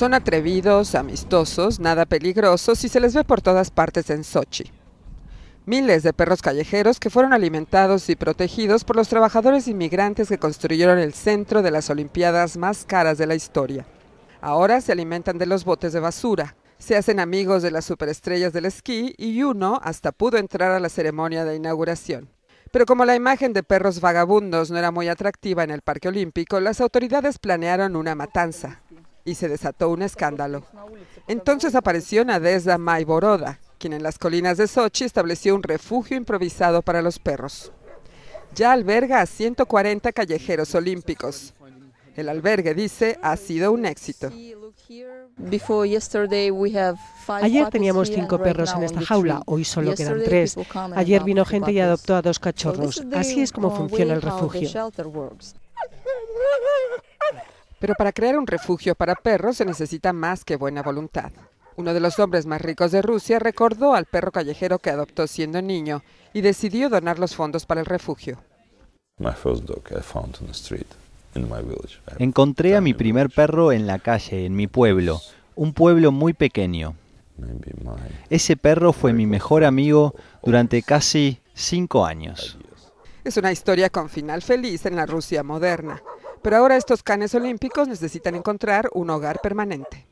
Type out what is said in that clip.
Son atrevidos, amistosos, nada peligrosos y se les ve por todas partes en Sochi. Miles de perros callejeros que fueron alimentados y protegidos por los trabajadores inmigrantes que construyeron el centro de las Olimpiadas más caras de la historia. Ahora se alimentan de los botes de basura, se hacen amigos de las superestrellas del esquí y uno hasta pudo entrar a la ceremonia de inauguración. Pero como la imagen de perros vagabundos no era muy atractiva en el Parque Olímpico, las autoridades planearon una matanza y se desató un escándalo. Entonces apareció Nadesda Maiboroda, quien en las colinas de Sochi estableció un refugio improvisado para los perros. Ya alberga a 140 callejeros olímpicos. El albergue, dice, ha sido un éxito. Ayer teníamos cinco perros en esta jaula, hoy solo quedan tres. Ayer vino gente y adoptó a dos cachorros. Así es como funciona el refugio. Pero para crear un refugio para perros se necesita más que buena voluntad. Uno de los hombres más ricos de Rusia recordó al perro callejero que adoptó siendo niño y decidió donar los fondos para el refugio. Encontré a mi primer perro en la calle, en mi pueblo, un pueblo muy pequeño. Ese perro fue mi mejor amigo durante casi cinco años. Es una historia con final feliz en la Rusia moderna. Pero ahora estos canes olímpicos necesitan encontrar un hogar permanente.